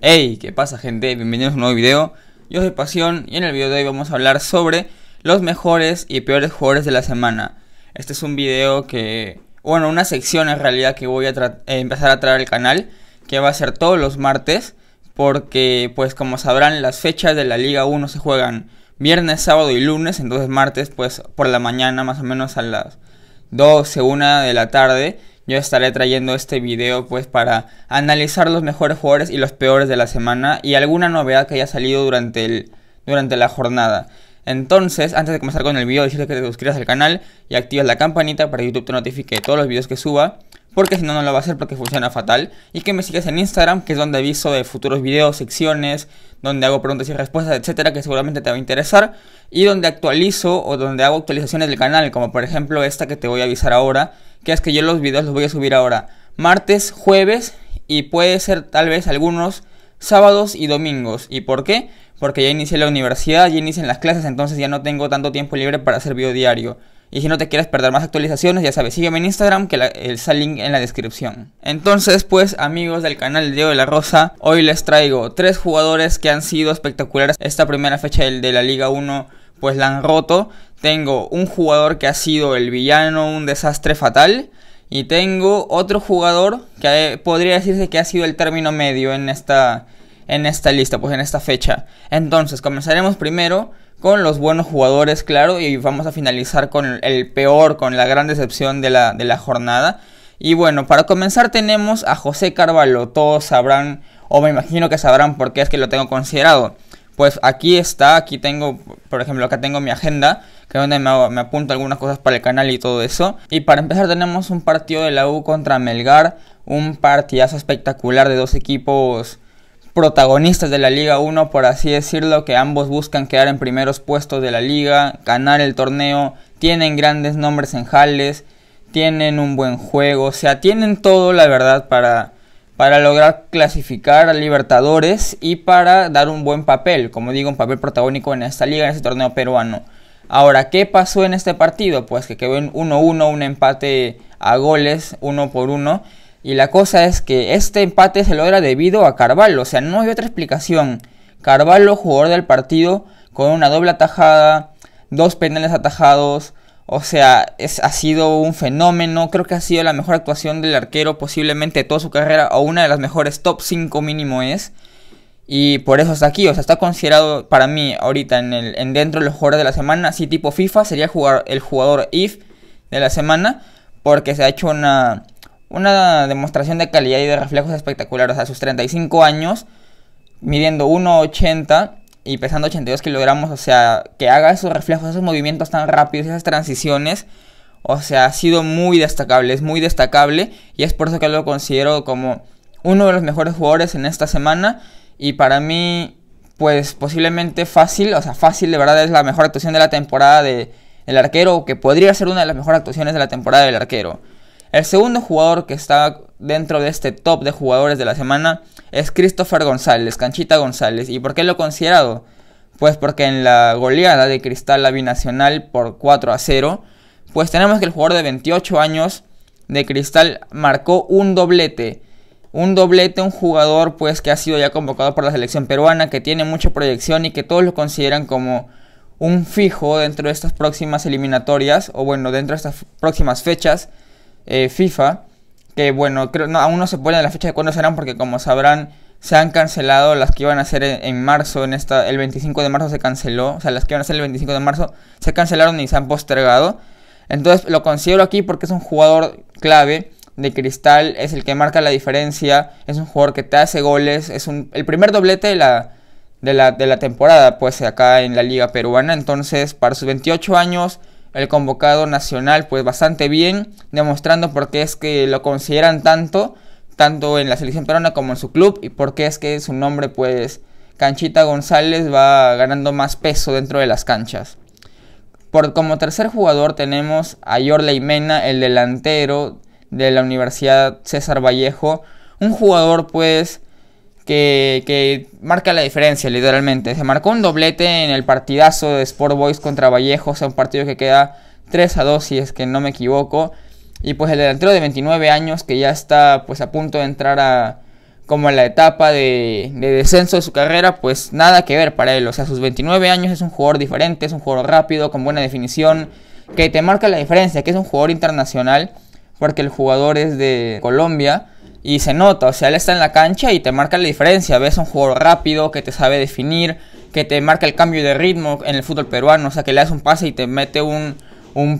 Hey, ¿qué pasa gente? Bienvenidos a un nuevo video. Yo soy Pasión y en el video de hoy vamos a hablar sobre los mejores y peores jugadores de la semana. Este es un video que, bueno, una sección en realidad que voy a eh, empezar a traer al canal, que va a ser todos los martes, porque pues como sabrán las fechas de la Liga 1 se juegan viernes, sábado y lunes, entonces martes pues por la mañana más o menos a las 12, 1 de la tarde yo estaré trayendo este video pues para analizar los mejores jugadores y los peores de la semana y alguna novedad que haya salido durante, el, durante la jornada. Entonces, antes de comenzar con el video, decirte que te suscribas al canal y activas la campanita para que YouTube te notifique de todos los videos que suba, porque si no, no lo va a hacer porque funciona fatal. Y que me sigas en Instagram, que es donde aviso de futuros videos, secciones, donde hago preguntas y respuestas, etcétera, que seguramente te va a interesar, y donde actualizo o donde hago actualizaciones del canal, como por ejemplo esta que te voy a avisar ahora, que es que yo los videos los voy a subir ahora martes, jueves y puede ser tal vez algunos sábados y domingos. ¿Y por qué? Porque ya inicié la universidad, ya inician las clases, entonces ya no tengo tanto tiempo libre para hacer video diario. Y si no te quieres perder más actualizaciones, ya sabes, sígueme en Instagram, que está el link en la descripción. Entonces, pues, amigos del canal Diego de la Rosa, hoy les traigo tres jugadores que han sido espectaculares esta primera fecha de la Liga 1 pues la han roto. Tengo un jugador que ha sido el villano, un desastre fatal. Y tengo otro jugador que eh, podría decirse que ha sido el término medio en esta, en esta lista, pues en esta fecha. Entonces, comenzaremos primero con los buenos jugadores, claro, y vamos a finalizar con el peor, con la gran decepción de la, de la jornada. Y bueno, para comenzar tenemos a José Carvalho, todos sabrán, o me imagino que sabrán por qué es que lo tengo considerado pues aquí está, aquí tengo, por ejemplo, acá tengo mi agenda, que es donde me, apunto algunas cosas para el canal y todo eso. Y para empezar tenemos un partido de la U contra Melgar, un partidazo espectacular de dos equipos protagonistas de la Liga 1, por así decirlo, que ambos buscan quedar en primeros puestos de la liga, ganar el torneo, tienen grandes nombres en Jales, tienen un buen juego, o sea, tienen todo la verdad para para lograr clasificar a Libertadores y para dar un buen papel, como digo, un papel protagónico en esta liga, en este torneo peruano. Ahora, ¿qué pasó en este partido? Pues que quedó en 1-1, un empate a goles, uno por uno. Y la cosa es que este empate se logra debido a Carvalho, o sea, no hay otra explicación. Carvalho, jugador del partido, con una doble atajada, dos penales atajados, o sea, es, ha sido un fenómeno. Creo que ha sido la mejor actuación del arquero posiblemente de toda su carrera. O una de las mejores top 5 mínimo es. Y por eso está aquí. O sea, está considerado para mí ahorita en, el, en dentro de los jugadores de la semana. Así tipo FIFA sería jugar, el jugador IF de la semana. Porque se ha hecho una, una demostración de calidad y de reflejos espectacular. O sea, a sus 35 años. Midiendo 1.80 y pesando 82 kilogramos, o sea, que haga esos reflejos, esos movimientos tan rápidos, esas transiciones, o sea, ha sido muy destacable, es muy destacable y es por eso que lo considero como uno de los mejores jugadores en esta semana y para mí, pues posiblemente fácil, o sea, fácil de verdad es la mejor actuación de la temporada de, del arquero, que podría ser una de las mejores actuaciones de la temporada del arquero. El segundo jugador que está dentro de este top de jugadores de la semana es Christopher González, Canchita González. ¿Y por qué lo he considerado? Pues porque en la goleada de Cristal a Binacional por 4 a 0, pues tenemos que el jugador de 28 años de Cristal marcó un doblete. Un doblete, un jugador pues que ha sido ya convocado por la selección peruana, que tiene mucha proyección y que todos lo consideran como un fijo dentro de estas próximas eliminatorias o bueno, dentro de estas próximas fechas eh, FIFA, que bueno, creo, no, aún no se pone la fecha de cuándo serán porque como sabrán se han cancelado las que iban a ser en, marzo, en esta, el 25 de marzo se canceló, o sea, las que iban a hacer el 25 de marzo se cancelaron y se han postergado. Entonces lo considero aquí porque es un jugador clave de cristal, es el que marca la diferencia, es un jugador que te hace goles, es el primer doblete de la, de la, de la temporada, pues acá en la liga peruana. Entonces, para sus 28 años, el convocado nacional pues bastante bien, demostrando por qué es que lo consideran tanto, tanto en la selección peruana como en su club, y por qué es que su nombre pues Canchita González va ganando más peso dentro de las canchas. Por, como tercer jugador tenemos a y Mena, el delantero de la Universidad César Vallejo, un jugador pues que, marca la diferencia literalmente. Se marcó un doblete en el partidazo de Sport Boys contra Vallejos, un partido que queda 3 a 2 si es que no me equivoco. Y pues el delantero de 29 años que ya está pues a punto de entrar a como en la etapa de, de descenso de su carrera, pues nada que ver para él. O sea, sus 29 años es un jugador diferente, es un jugador rápido, con buena definición, que te marca la diferencia, que es un jugador internacional, porque el jugador es de Colombia y se nota, o sea, él está en la cancha y te marca la diferencia. Ves un jugador rápido que te sabe definir, que te marca el cambio de ritmo en el fútbol peruano. O sea, que le das un pase y te mete un,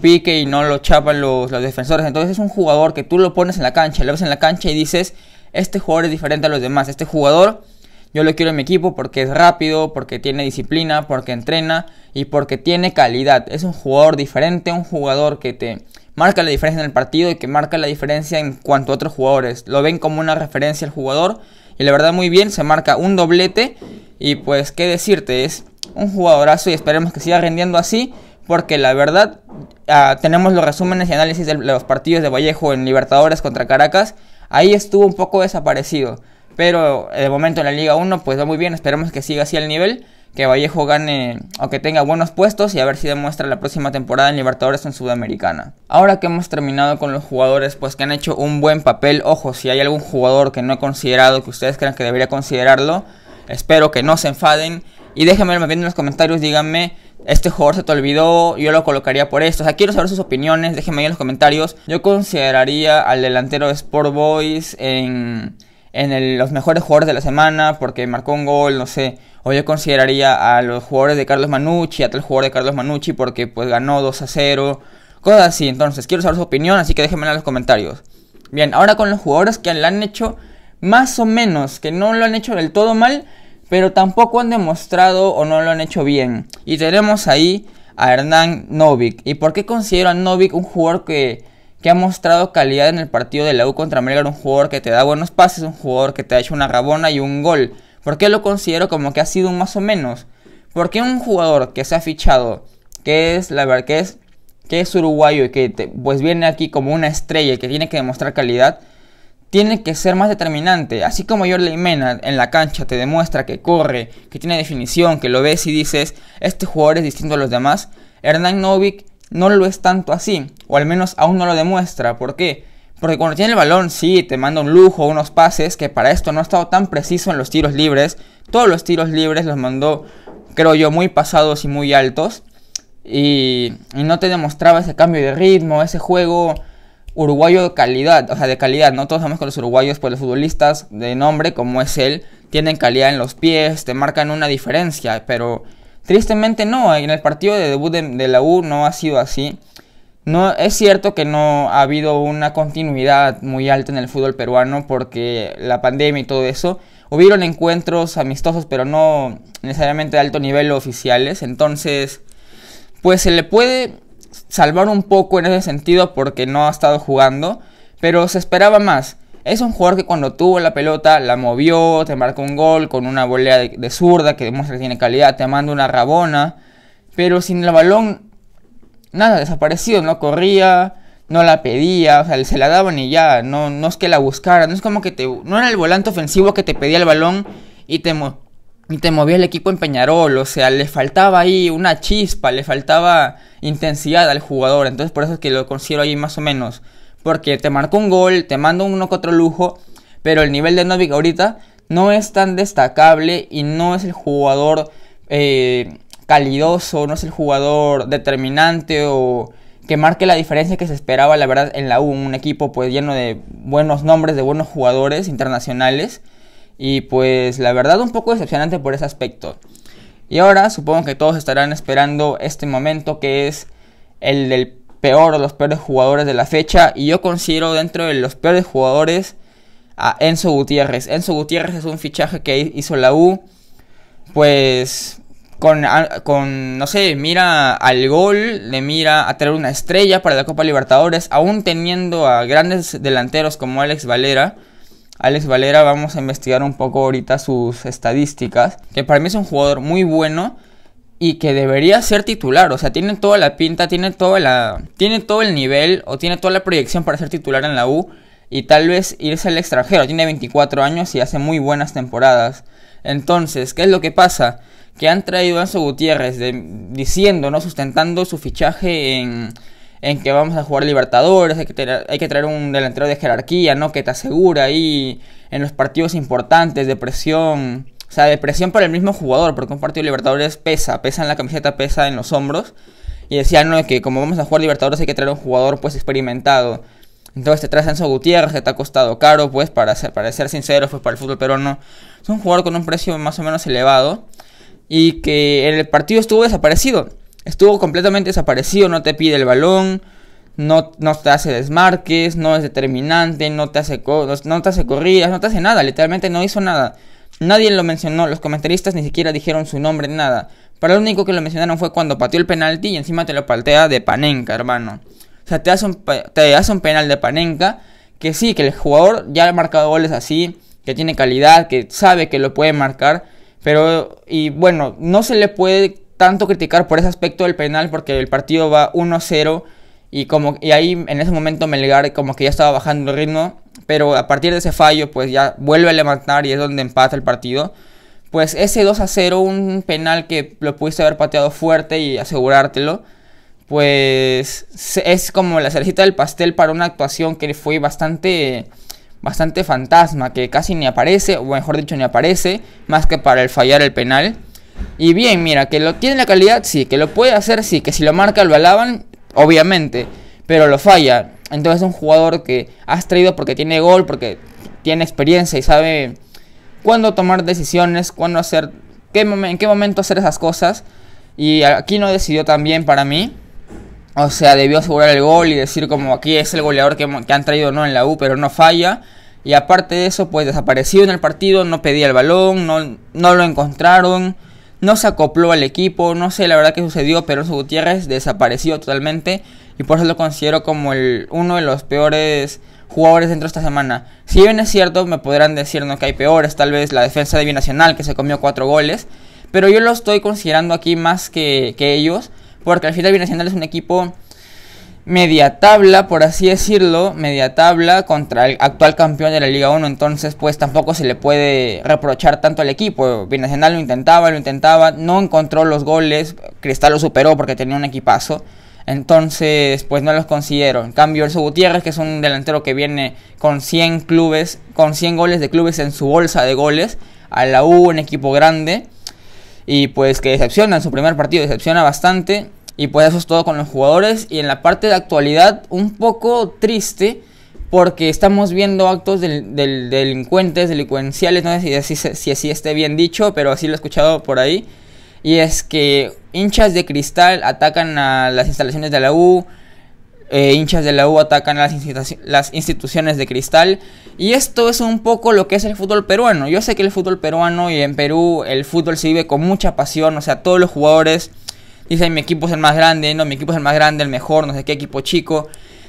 pique y no lo chapan los, los defensores. Entonces es un jugador que tú lo pones en la cancha, lo ves en la cancha y dices, este jugador es diferente a los demás. Este jugador yo lo quiero en mi equipo porque es rápido, porque tiene disciplina, porque entrena y porque tiene calidad. Es un jugador diferente, un jugador que te marca la diferencia en el partido y que marca la diferencia en cuanto a otros jugadores. Lo ven como una referencia al jugador y la verdad muy bien, se marca un doblete y pues qué decirte, es un jugadorazo y esperemos que siga rindiendo así porque la verdad ah, tenemos los resúmenes y análisis de los partidos de Vallejo en Libertadores contra Caracas, ahí estuvo un poco desaparecido. Pero eh, de momento en la Liga 1 pues va muy bien, esperemos que siga así el nivel que Vallejo gane o que tenga buenos puestos y a ver si demuestra la próxima temporada en Libertadores en Sudamericana. Ahora que hemos terminado con los jugadores pues que han hecho un buen papel, ojo, si hay algún jugador que no he considerado, que ustedes crean que debería considerarlo, espero que no se enfaden y déjenme bien en los comentarios, díganme este jugador se te olvidó, yo lo colocaría por esto. O sea, quiero saber sus opiniones, déjenme ahí en los comentarios. Yo consideraría al delantero de Sport Boys en en los mejores jugadores de la semana porque marcó un gol, no sé. O yo consideraría a los jugadores de Carlos Manucci, a tal jugador de Carlos Manucci porque pues ganó 2 a 0. Cosas así. Entonces, quiero saber su opinión, así que déjenmela en los comentarios. Bien, ahora con los jugadores que la han hecho más o menos, que no lo han hecho del todo mal, pero tampoco han demostrado o no lo han hecho bien. Y tenemos ahí a Hernán Novik. ¿Y por qué considero a Novik un jugador que que ha mostrado calidad en el partido de la U contra Melgar, un jugador que te da buenos pases, un jugador que te ha hecho una rabona y un gol. ¿Por qué lo considero como que ha sido un más o menos? Porque un jugador que se ha fichado, que es la verdad, que es, uruguayo y que pues viene aquí como una estrella y que tiene que demostrar calidad, tiene que ser más determinante. Así como Jordi Mena en la cancha te demuestra que corre, que tiene definición, que lo ves y dices, este jugador es distinto a los demás, Hernán Novik no lo es tanto así, o al menos aún no lo demuestra. ¿Por qué? Porque cuando tiene el balón, sí, te manda un lujo, unos pases, que para esto no ha estado tan preciso en los tiros libres. Todos los tiros libres los mandó, creo yo, muy pasados y muy altos. Y, y no te demostraba ese cambio de ritmo, ese juego uruguayo de calidad, o sea, de calidad, ¿no? Todos sabemos que los uruguayos, pues los futbolistas de nombre, como es él, tienen calidad en los pies, te marcan una diferencia, pero Tristemente no, en el partido de debut de, la U no ha sido así. No, es cierto que no ha habido una continuidad muy alta en el fútbol peruano porque la pandemia y todo eso. Hubieron encuentros amistosos, pero no necesariamente de alto nivel oficiales. Entonces, pues se le puede salvar un poco en ese sentido porque no ha estado jugando, pero se esperaba más. Es un jugador que cuando tuvo la pelota la movió, te marcó un gol con una volea de, zurda que demuestra que tiene calidad, te manda una rabona, pero sin el balón, nada, desaparecido, no corría, no la pedía, o sea, se la daban y ya, no, no es que la buscaran. no es como que te, no era el volante ofensivo que te pedía el balón y te, y te movía el equipo en Peñarol, o sea, le faltaba ahí una chispa, le faltaba intensidad al jugador, entonces por eso es que lo considero ahí más o menos porque te marcó un gol, te manda un que otro lujo, pero el nivel de Novik ahorita no es tan destacable y no es el jugador eh, calidoso, no es el jugador determinante o que marque la diferencia que se esperaba, la verdad, en la U, un equipo pues lleno de buenos nombres, de buenos jugadores internacionales y pues la verdad un poco decepcionante por ese aspecto. Y ahora supongo que todos estarán esperando este momento que es el del peor o los peores jugadores de la fecha. Y yo considero dentro de los peores jugadores a Enzo Gutiérrez. Enzo Gutiérrez es un fichaje que hizo la U. Pues con, con, no sé, mira al gol, le mira a traer una estrella para la Copa Libertadores, aún teniendo a grandes delanteros como Alex Valera. Alex Valera, vamos a investigar un poco ahorita sus estadísticas, que para mí es un jugador muy bueno, y que debería ser titular. O sea, tiene toda la pinta, tiene, toda la, tiene todo el nivel o tiene toda la proyección para ser titular en la U y tal vez irse al extranjero. Tiene 24 años y hace muy buenas temporadas. Entonces, ¿qué es lo que pasa? Que han traído a Enzo Gutiérrez diciendo, ¿no? Sustentando su fichaje en, que vamos a jugar Libertadores, hay que, traer, hay que traer un delantero de jerarquía, ¿no? Que te asegura ahí en los partidos importantes de presión o sea, depresión para el mismo jugador, porque un partido de Libertadores pesa, pesa en la camiseta, pesa en los hombros. Y decían, no, que como vamos a jugar Libertadores hay que traer un jugador pues experimentado. Entonces te traes a Enzo Gutiérrez, que te ha costado caro, pues, para ser, para ser sincero fue pues, para el fútbol pero no Es un jugador con un precio más o menos elevado. Y que el partido estuvo desaparecido. Estuvo completamente desaparecido, no te pide el balón, no, no te hace desmarques, no es determinante, no te hace, no, no te hace corridas, no te hace nada, literalmente no hizo nada. Nadie lo mencionó, los comentaristas ni siquiera dijeron su nombre, nada. pero lo único que lo mencionaron fue cuando pateó el penalti y encima te lo paltea de Panenka, hermano. O sea, te hace un, te hace un penal de Panenka que sí, que el jugador ya ha marcado goles así, que tiene calidad, que sabe que lo puede marcar, pero y bueno, no se le puede tanto criticar por ese aspecto del penal porque el partido va 1-0 y, como, y ahí en ese momento Melgar como que ya estaba bajando el ritmo, pero a partir de ese fallo pues ya vuelve a levantar y es donde empata el partido. Pues ese 2 a 0, un penal que lo pudiste haber pateado fuerte y asegurártelo, pues es como la cerecita del pastel para una actuación que fue bastante bastante fantasma, que casi ni aparece, o mejor dicho, ni aparece, más que para el fallar el penal. Y bien, mira, que lo tiene la calidad, sí, que lo puede hacer, sí, que si lo marca lo alaban, obviamente, pero lo falla. Entonces es un jugador que has traído porque tiene gol, porque tiene experiencia y sabe cuándo tomar decisiones, cuándo hacer, qué en qué momento hacer esas cosas. Y aquí no decidió también para mí. O sea, debió asegurar el gol y decir como aquí es el goleador que, han traído no en la U, pero no falla. Y aparte de eso, pues desapareció en el partido, no pedía el balón, no, no lo encontraron no se acopló al equipo, no sé la verdad qué sucedió, pero Gutiérrez desapareció totalmente y por eso lo considero como el, uno de los peores jugadores dentro de esta semana. Si bien es cierto, me podrán decir no que hay peores, tal vez la defensa de Binacional que se comió cuatro goles, pero yo lo estoy considerando aquí más que, que ellos, porque al final Binacional es un equipo media tabla, por así decirlo, media tabla contra el actual campeón de la Liga 1, entonces pues tampoco se le puede reprochar tanto al equipo. Binacional lo intentaba, lo intentaba, no encontró los goles, Cristal lo superó porque tenía un equipazo. Entonces, pues no los considero. En cambio, Elso Gutiérrez, que es un delantero que viene con 100 clubes, con 100 goles de clubes en su bolsa de goles, a la U, un equipo grande, y pues que decepciona en su primer partido, decepciona bastante y pues eso es todo con los jugadores. Y en la parte de actualidad, un poco triste, porque estamos viendo actos del, delincuentes, delincuenciales, no sé si, así esté bien dicho, pero así lo he escuchado por ahí. Y es que hinchas de cristal atacan a las instalaciones de la U, eh, hinchas de la U atacan a las, las, instituciones de cristal. Y esto es un poco lo que es el fútbol peruano. Yo sé que el fútbol peruano y en Perú el fútbol se vive con mucha pasión, o sea, todos los jugadores Dice, mi equipo es el más grande, no, mi equipo es el más grande, el mejor, no sé qué equipo chico.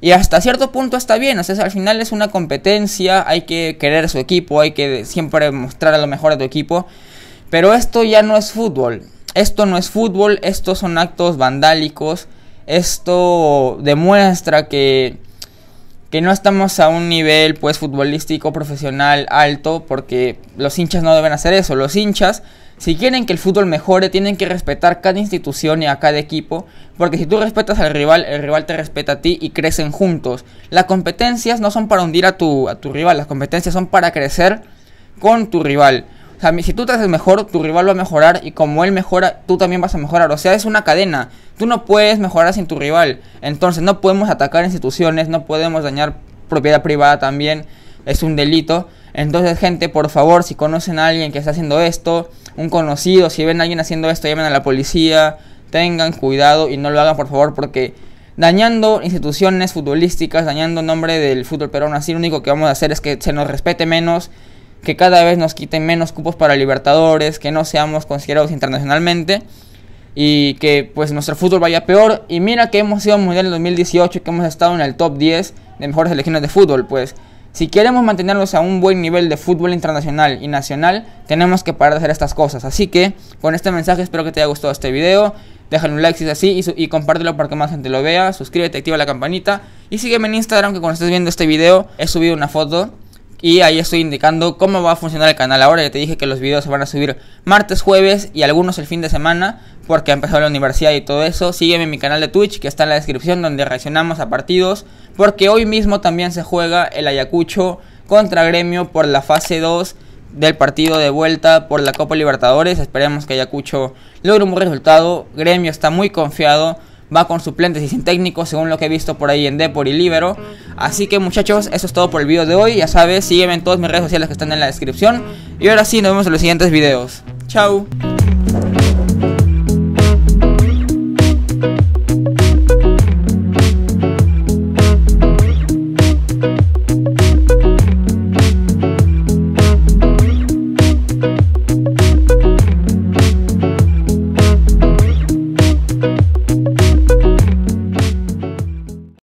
Y hasta cierto punto está bien, o al final es una competencia, hay que querer su equipo, hay que siempre mostrar a lo mejor a tu equipo. Pero esto ya no es fútbol, esto no es fútbol, estos son actos vandálicos, esto demuestra que, que no estamos a un nivel pues futbolístico profesional alto, porque los hinchas no deben hacer eso, los hinchas si quieren que el fútbol mejore, tienen que respetar cada institución y a cada equipo, porque si tú respetas al rival, el rival te respeta a ti y crecen juntos. Las competencias no son para hundir a tu, a tu rival, las competencias son para crecer con tu rival. O sea, si tú te haces mejor, tu rival va a mejorar y como él mejora, tú también vas a mejorar. O sea, es una cadena. Tú no puedes mejorar sin tu rival. Entonces no podemos atacar instituciones, no podemos dañar propiedad privada también. Es un delito. Entonces, gente, por favor, si conocen a alguien que está haciendo esto, un conocido, si ven a alguien haciendo esto, llamen a la policía, tengan cuidado y no lo hagan por favor porque dañando instituciones futbolísticas, dañando el nombre del fútbol peruano, así lo único que vamos a hacer es que se nos respete menos, que cada vez nos quiten menos cupos para Libertadores, que no seamos considerados internacionalmente y que pues nuestro fútbol vaya peor y mira que hemos sido mundial en 2018 y que hemos estado en el top 10 de mejores selecciones de fútbol, pues si queremos mantenernos a un buen nivel de fútbol internacional y nacional, tenemos que parar de hacer estas cosas. Así que, con este mensaje espero que te haya gustado este video. Déjale un like si es así y, y compártelo para que más gente lo vea. Suscríbete, activa la campanita. Y sígueme en Instagram que cuando estés viendo este video he subido una foto y ahí estoy indicando cómo va a funcionar el canal ahora. Ya te dije que los videos se van a subir martes, jueves y algunos el fin de semana porque ha empezado la universidad y todo eso. Sígueme en mi canal de Twitch que está en la descripción donde reaccionamos a partidos porque hoy mismo también se juega el Ayacucho contra Gremio por la fase 2 del partido de vuelta por la Copa Libertadores. Esperemos que Ayacucho logre un buen resultado. Gremio está muy confiado va con suplentes y sin técnico, según lo que he visto por ahí en Depor y Libero. Así que muchachos, eso es todo por el video de hoy. Ya sabes, sígueme en todas mis redes sociales que están en la descripción. Y ahora sí, nos vemos en los siguientes videos. Chao.